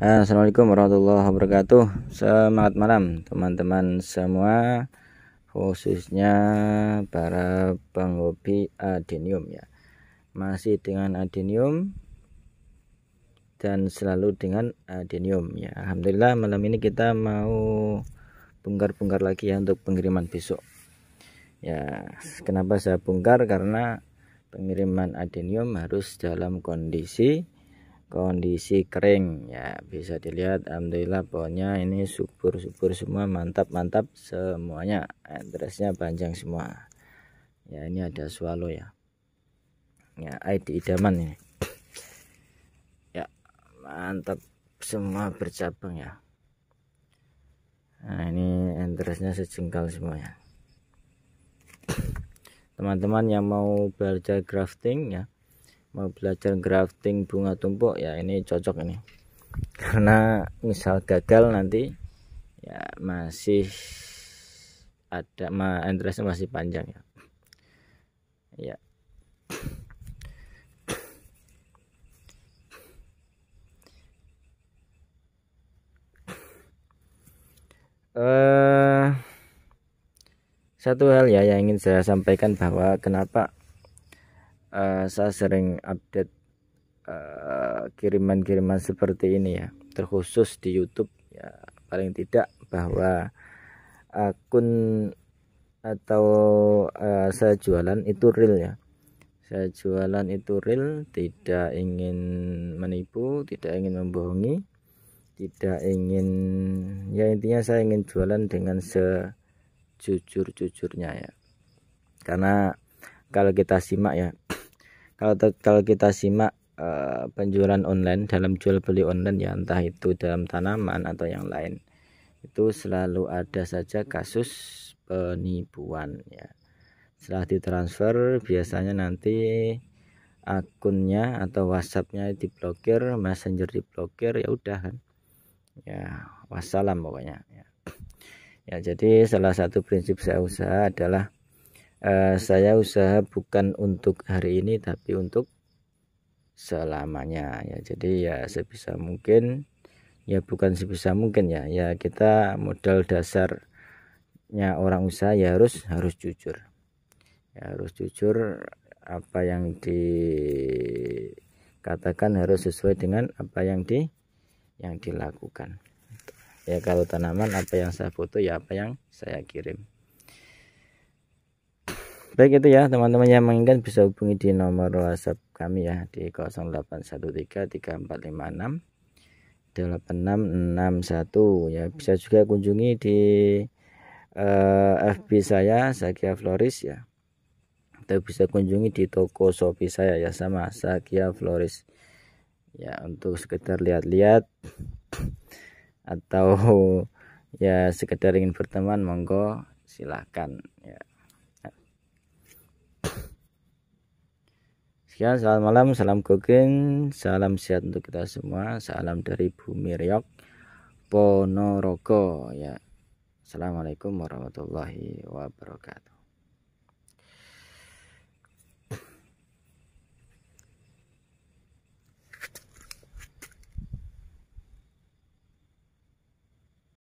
Ah, assalamualaikum warahmatullahi wabarakatuh Semangat malam teman-teman semua Khususnya para penghobi adenium ya Masih dengan adenium Dan selalu dengan adenium ya Alhamdulillah malam ini kita mau bongkar-bongkar lagi ya untuk pengiriman besok Ya kenapa saya bongkar karena pengiriman adenium harus dalam kondisi kondisi kering ya bisa dilihat Alhamdulillah pohonnya ini subur-subur semua mantap-mantap semuanya addressnya panjang semua ya ini ada swallow ya ya ID idaman ini ya mantap semua bercabang ya nah ini entresnya sejengkal semuanya teman-teman yang mau belajar grafting ya mau belajar grafting bunga tumpuk ya ini cocok ini karena misal gagal nanti ya masih ada ma interestnya masih panjang ya ya uh, satu hal ya yang ingin saya sampaikan bahwa kenapa Eh, saya sering update eh, kiriman-kiriman uh, seperti ini ya terkhusus di YouTube ya paling tidak bahwa akun atau uh, saya jualan itu real ya saya jualan itu real tidak ingin menipu tidak ingin membohongi tidak ingin ya intinya saya ingin jualan dengan sejujur-jujurnya ya karena kalau kita simak ya kalau kalau kita simak uh, penjualan online dalam jual beli online ya entah itu dalam tanaman atau yang lain itu selalu ada saja kasus penipuan ya setelah ditransfer biasanya nanti akunnya atau WhatsAppnya diblokir Messenger diblokir ya udah kan ya wassalam pokoknya ya. ya jadi salah satu prinsip saya usaha adalah Eh, saya usaha bukan untuk hari ini tapi untuk selamanya ya jadi ya sebisa mungkin ya bukan sebisa mungkin ya ya kita modal dasarnya orang usaha ya harus harus jujur ya harus jujur apa yang dikatakan harus sesuai dengan apa yang di yang dilakukan ya kalau tanaman apa yang saya foto ya apa yang saya kirim Baik itu ya teman-teman yang menginginkan bisa hubungi di nomor WhatsApp kami ya di 08133456 8661 ya bisa juga kunjungi di uh, eh, FB saya Sakia Floris ya atau bisa kunjungi di toko Shopee saya ya sama Sakia Floris ya untuk sekedar lihat-lihat atau ya sekedar ingin berteman monggo silahkan ya Sekian, selamat malam, salam gogeng, salam sehat untuk kita semua, salam dari Bumi Riok, Ponorogo ya. Assalamualaikum warahmatullahi wabarakatuh.